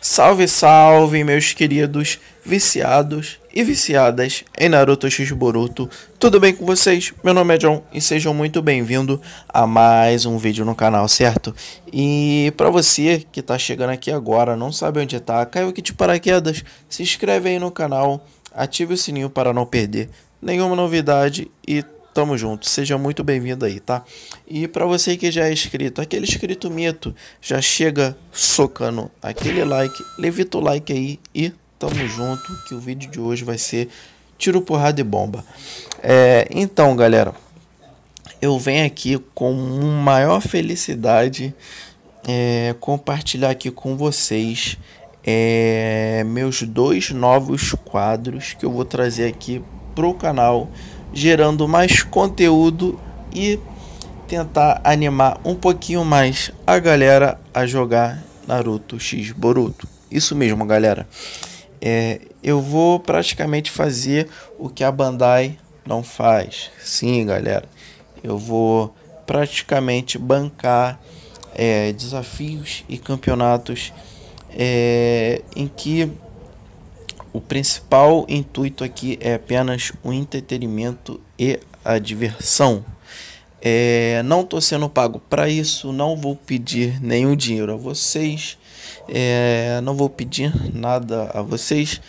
Salve, salve, meus queridos viciados e viciadas em Naruto X Boruto. Tudo bem com vocês? Meu nome é John e sejam muito bem-vindos a mais um vídeo no canal, certo? E para você que tá chegando aqui agora, não sabe onde tá, caiu aqui de paraquedas, se inscreve aí no canal, ative o sininho para não perder nenhuma novidade e Tamo junto, seja muito bem-vindo aí, tá? E para você que já é inscrito, aquele inscrito mito, já chega socando aquele like, levita o like aí e tamo junto que o vídeo de hoje vai ser tiro, porrada e bomba. É, então, galera, eu venho aqui com maior felicidade é, compartilhar aqui com vocês é, meus dois novos quadros que eu vou trazer aqui pro canal gerando mais conteúdo e tentar animar um pouquinho mais a galera a jogar Naruto X Boruto. Isso mesmo, galera. É, eu vou praticamente fazer o que a Bandai não faz. Sim, galera. Eu vou praticamente bancar é, desafios e campeonatos é, em que o principal intuito aqui é apenas o entretenimento e a diversão. É, não estou sendo pago para isso, não vou pedir nenhum dinheiro a vocês, é, não vou pedir nada a vocês.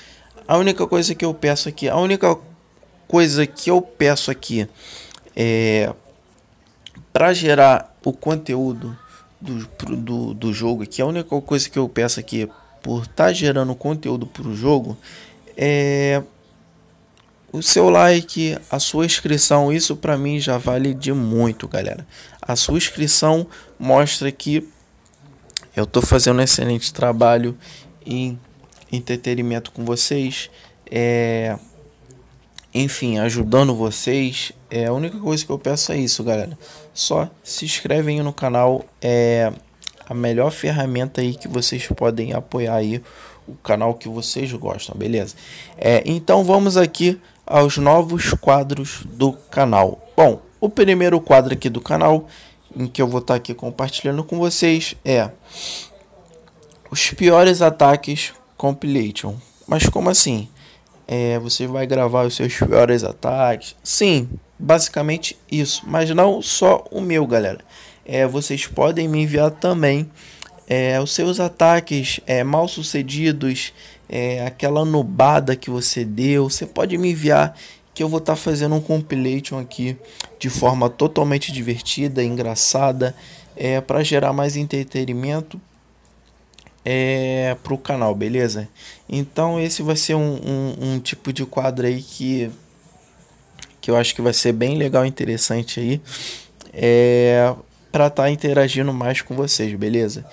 A única coisa que eu peço aqui, a única coisa que eu peço aqui é para gerar o conteúdo do, do, do jogo aqui, a única coisa que eu peço aqui por estar tá gerando conteúdo para o jogo, é, o seu like, a sua inscrição, isso para mim já vale de muito, galera. A sua inscrição mostra que eu estou fazendo um excelente trabalho em entretenimento com vocês, é, enfim, ajudando vocês. É, a única coisa que eu peço é isso, galera. Só se inscrevem no canal, é, a melhor ferramenta aí que vocês podem apoiar aí o canal que vocês gostam, beleza? É, então vamos aqui aos novos quadros do canal. Bom, o primeiro quadro aqui do canal em que eu vou estar aqui compartilhando com vocês é os piores ataques compilation. Mas como assim? É, você vai gravar os seus piores ataques? Sim, basicamente isso, mas não só o meu, galera. É, vocês podem me enviar também é, os seus ataques é, mal sucedidos, é, aquela nubada que você deu. Você pode me enviar que eu vou estar tá fazendo um compilation aqui de forma totalmente divertida, engraçada, é, para gerar mais entretenimento é, para o canal, beleza? Então esse vai ser um, um, um, tipo de quadro aí que, que eu acho que vai ser bem legal, interessante aí. É, para estar tá interagindo mais com vocês, beleza?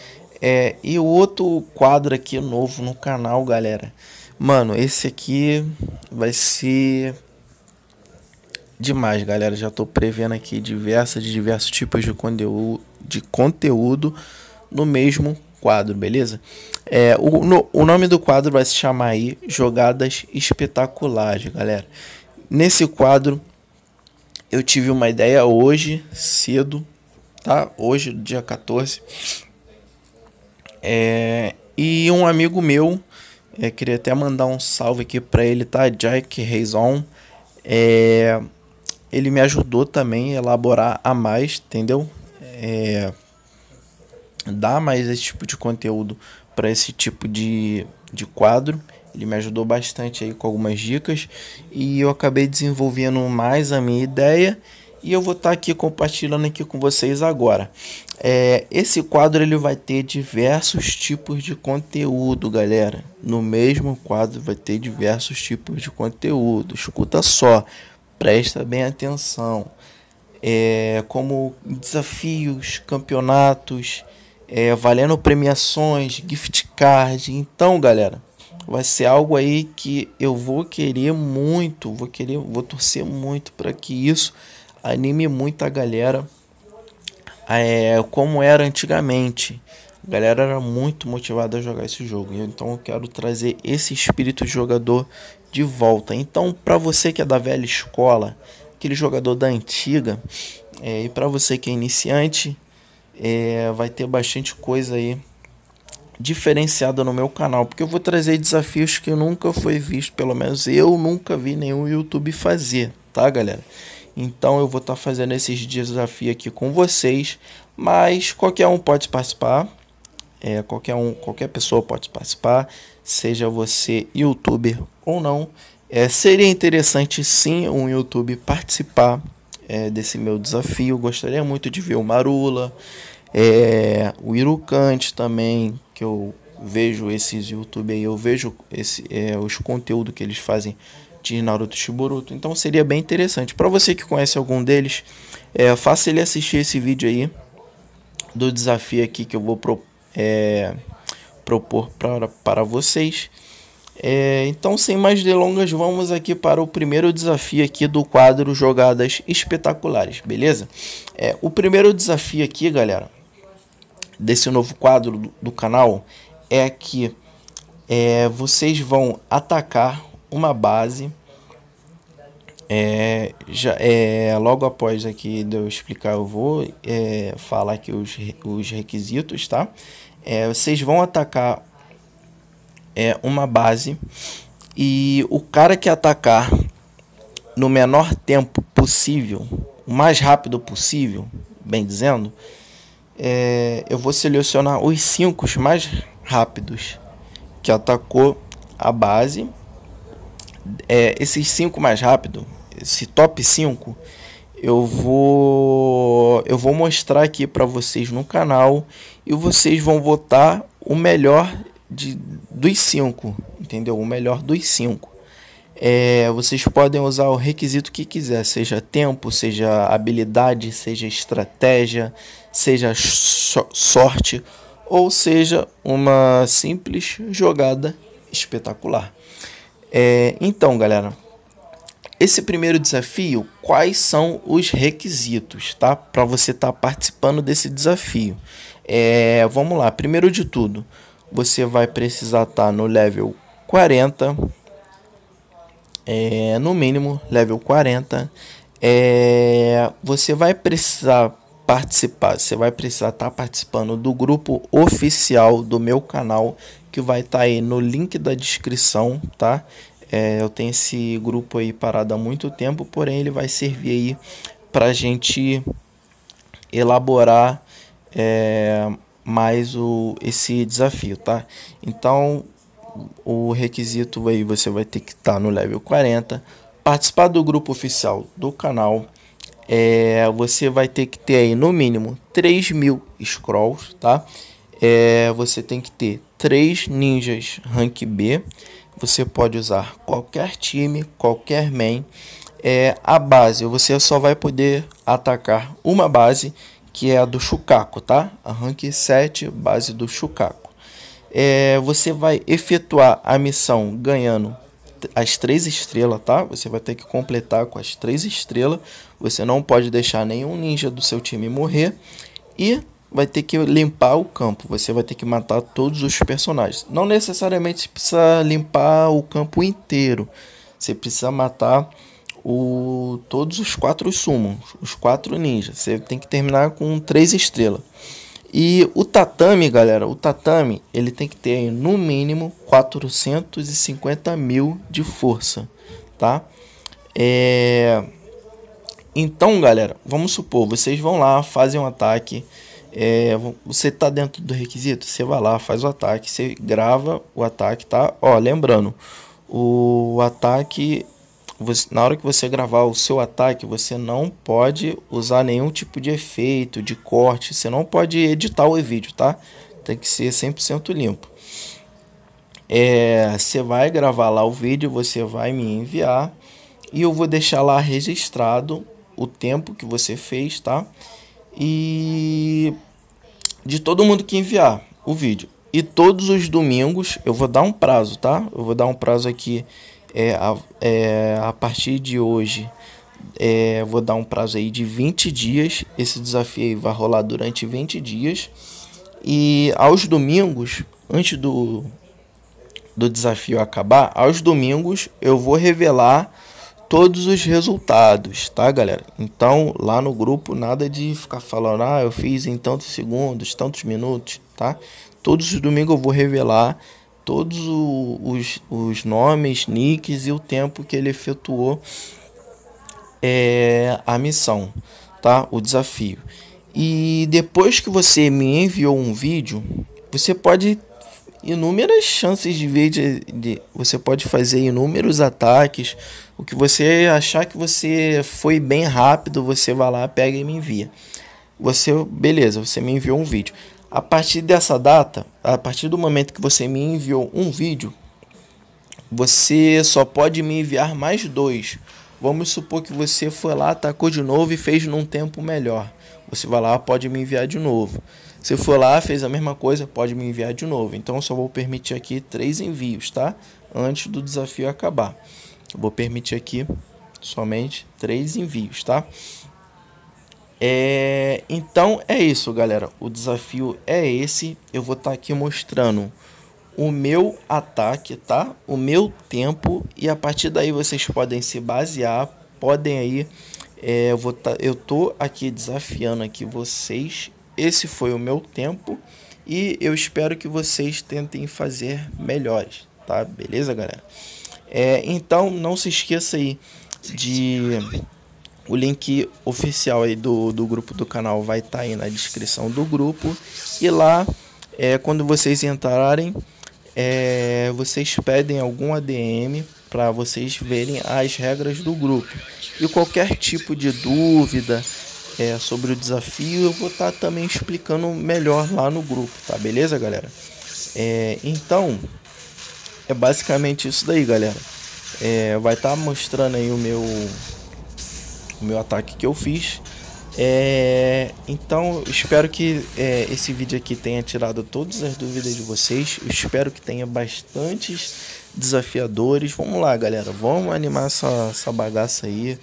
É, e o outro quadro aqui novo no canal, galera. Mano, esse aqui vai ser demais, galera. Já tô prevendo aqui diversas, diversos tipos de conteúdo, de conteúdo no mesmo quadro, beleza? É, o, no, o nome do quadro vai se chamar aí Jogadas Espetaculares, galera. Nesse quadro eu tive uma ideia hoje, cedo, tá? Hoje, dia 14. É, e um amigo meu, é, queria até mandar um salve aqui para ele, tá? Jack Reison. É, ele me ajudou também a elaborar a mais, entendeu? É, dar mais esse tipo de conteúdo para esse tipo de, de quadro. Ele me ajudou bastante aí com algumas dicas e eu acabei desenvolvendo mais a minha ideia e eu vou estar tá aqui compartilhando aqui com vocês agora. É, esse quadro ele vai ter diversos tipos de conteúdo, galera. No mesmo quadro vai ter diversos tipos de conteúdo. Escuta só, presta bem atenção. É, como desafios, campeonatos, é, valendo premiações, gift card. Então, galera, vai ser algo aí que eu vou querer muito, vou querer, vou torcer muito para que isso anime muito a galera. É, como era antigamente. A galera era muito motivada a jogar esse jogo. Então eu quero trazer esse espírito jogador de volta. Então, para você que é da velha escola, aquele jogador da antiga, é, e para você que é iniciante, é, vai ter bastante coisa aí diferenciada no meu canal, porque eu vou trazer desafios que nunca foi visto, pelo menos eu nunca vi nenhum YouTube fazer, tá, galera? Então eu vou estar tá fazendo esses desafios aqui com vocês, mas qualquer um pode participar. É, qualquer um, qualquer pessoa pode participar, seja você youtuber ou não. É, seria interessante sim um YouTube participar é, desse meu desafio. Gostaria muito de ver o Marula, é, o Irucante também, que eu vejo esses YouTube aí, eu vejo esse, é, os conteúdos que eles fazem de Naruto Shiboruto. Então seria bem interessante. Para você que conhece algum deles, é, faça ele assistir esse vídeo aí do desafio aqui que eu vou pro, é, propor para vocês. É, então, sem mais delongas, vamos aqui para o primeiro desafio aqui do quadro Jogadas Espetaculares, beleza? É, o primeiro desafio aqui, galera, desse novo quadro do, do canal é que é, vocês vão atacar uma base. É, já, é, logo após aqui de eu explicar, eu vou é, falar aqui os, os requisitos, tá? É, vocês vão atacar é, uma base e o cara que atacar no menor tempo possível, o mais rápido possível, bem dizendo, é, eu vou selecionar os cinco mais rápidos que atacou a base é, esses cinco mais rápido, esse top 5, eu vou eu vou mostrar aqui para vocês no canal e vocês vão votar o melhor de, dos cinco, entendeu? O melhor dos cinco. É, vocês podem usar o requisito que quiser, seja tempo, seja habilidade, seja estratégia, seja sorte ou seja uma simples jogada espetacular. É, então, galera, esse primeiro desafio, quais são os requisitos, tá? Para você estar tá participando desse desafio. É, vamos lá, primeiro de tudo, você vai precisar estar tá no level 40, é, no mínimo level 40. É, você vai precisar participar, você vai precisar estar tá participando do grupo oficial do meu canal que vai estar tá aí no link da descrição, tá? É, eu tenho esse grupo aí parado há muito tempo, porém ele vai servir aí para a gente elaborar é, mais o, esse desafio, tá? Então, o requisito aí você vai ter que estar tá no level 40, participar do grupo oficial do canal, é, você vai ter que ter aí no mínimo 3 mil scrolls, tá? É, você tem que ter três ninjas rank B. Você pode usar qualquer time, qualquer main. É a base, você só vai poder atacar uma base, que é a do Chucaco, tá? A rank 7, base do Chucaco. É, você vai efetuar a missão ganhando as três estrelas, tá? Você vai ter que completar com as três estrelas. Você não pode deixar nenhum ninja do seu time morrer. E vai ter que limpar o campo, você vai ter que matar todos os personagens. Não necessariamente precisa limpar o campo inteiro. Você precisa matar o todos os quatro sumos, os quatro ninjas. Você tem que terminar com três estrelas. E o tatame, galera, o tatame, ele tem que ter no mínimo 450 mil de força, tá? É... Então, galera, vamos supor, vocês vão lá, fazem um ataque, é, você tá dentro do requisito, você vai lá, faz o ataque, você grava o ataque, tá? Ó, lembrando, o ataque, você, na hora que você gravar o seu ataque, você não pode usar nenhum tipo de efeito, de corte, você não pode editar o vídeo, tá? Tem que ser 100% limpo. É, você vai gravar lá o vídeo, você vai me enviar e eu vou deixar lá registrado o tempo que você fez, tá? E de todo mundo que enviar o vídeo. E todos os domingos eu vou dar um prazo, tá? Eu vou dar um prazo aqui é, a, é, a partir de hoje. É, vou dar um prazo aí de 20 dias. Esse desafio vai rolar durante 20 dias. E aos domingos, antes do, do desafio acabar, aos domingos eu vou revelar todos os resultados, tá, galera? Então, lá no grupo, nada de ficar falando, ah, eu fiz em tantos segundos, tantos minutos, tá? Todos os domingos eu vou revelar todos os, os nomes, nicks e o tempo que ele efetuou é, a missão, tá? O desafio. E depois que você me enviou um vídeo, você pode inúmeras chances de ver de, de, você pode fazer inúmeros ataques o que você achar que você foi bem rápido você vai lá pega e me envia você beleza você me enviou um vídeo a partir dessa data a partir do momento que você me enviou um vídeo você só pode me enviar mais dois vamos supor que você foi lá atacou de novo e fez num tempo melhor você vai lá pode me enviar de novo se for lá, fez a mesma coisa, pode me enviar de novo. Então, só vou permitir aqui três envios, tá? Antes do desafio acabar. Eu vou permitir aqui somente três envios, tá? É, então é isso, galera. O desafio é esse. Eu vou estar tá aqui mostrando o meu ataque, tá? O meu tempo e a partir daí vocês podem se basear, podem aí é, eu vou tá, eu tô aqui desafiando aqui vocês esse foi o meu tempo e eu espero que vocês tentem fazer melhores, tá? Beleza, galera? É, então não se esqueça aí de o link oficial aí do, do grupo do canal vai estar tá aí na descrição do grupo e lá é, quando vocês entrarem é, vocês pedem algum ADM para vocês verem as regras do grupo e qualquer tipo de dúvida é, sobre o desafio, eu vou estar tá também explicando melhor lá no grupo, tá? Beleza, galera? É, então, é basicamente isso daí, galera. É, vai estar tá mostrando aí o meu, o meu ataque que eu fiz. É, então, espero que é, esse vídeo aqui tenha tirado todas as dúvidas de vocês. Eu espero que tenha bastantes desafiadores. Vamos lá, galera. Vamos animar essa, essa bagaça aí.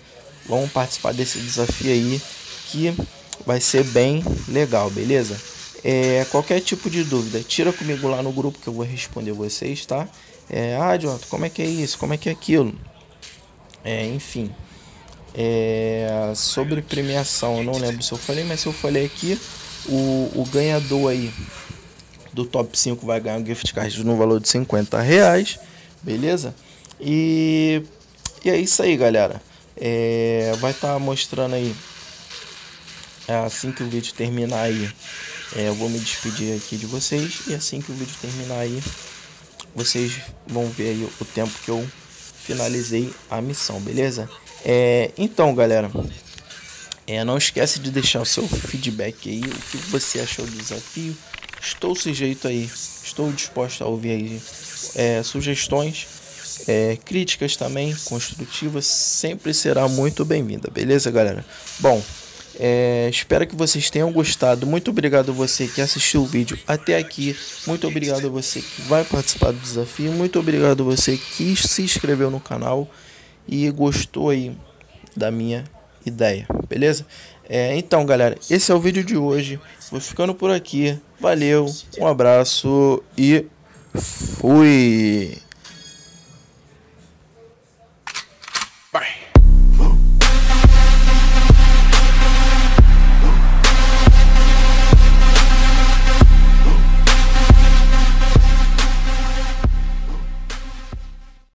Vamos participar desse desafio aí vai ser bem legal, beleza? É, qualquer tipo de dúvida, tira comigo lá no grupo que eu vou responder vocês, tá? É, ah, Jonathan, como é que é isso? Como é que é aquilo? É, enfim. É, sobre premiação, eu não lembro se eu falei, mas se eu falei aqui, o, o ganhador aí do top 5 vai ganhar um gift card no valor de 50 reais, beleza? E, e é isso aí, galera. É, vai estar tá mostrando aí é assim que o vídeo terminar aí, é, eu vou me despedir aqui de vocês. E assim que o vídeo terminar aí, vocês vão ver aí o tempo que eu finalizei a missão, beleza? É, então, galera, é, não esquece de deixar o seu feedback aí, o que você achou do desafio. Estou sujeito aí, estou disposto a ouvir aí é, sugestões, é, críticas também, construtivas, sempre será muito bem-vinda, beleza, galera? Bom, é, espero que vocês tenham gostado. Muito obrigado a você que assistiu o vídeo até aqui. Muito obrigado a você que vai participar do desafio. Muito obrigado a você que se inscreveu no canal e gostou aí da minha ideia, beleza? É, então, galera, esse é o vídeo de hoje. Vou ficando por aqui. Valeu, um abraço e fui!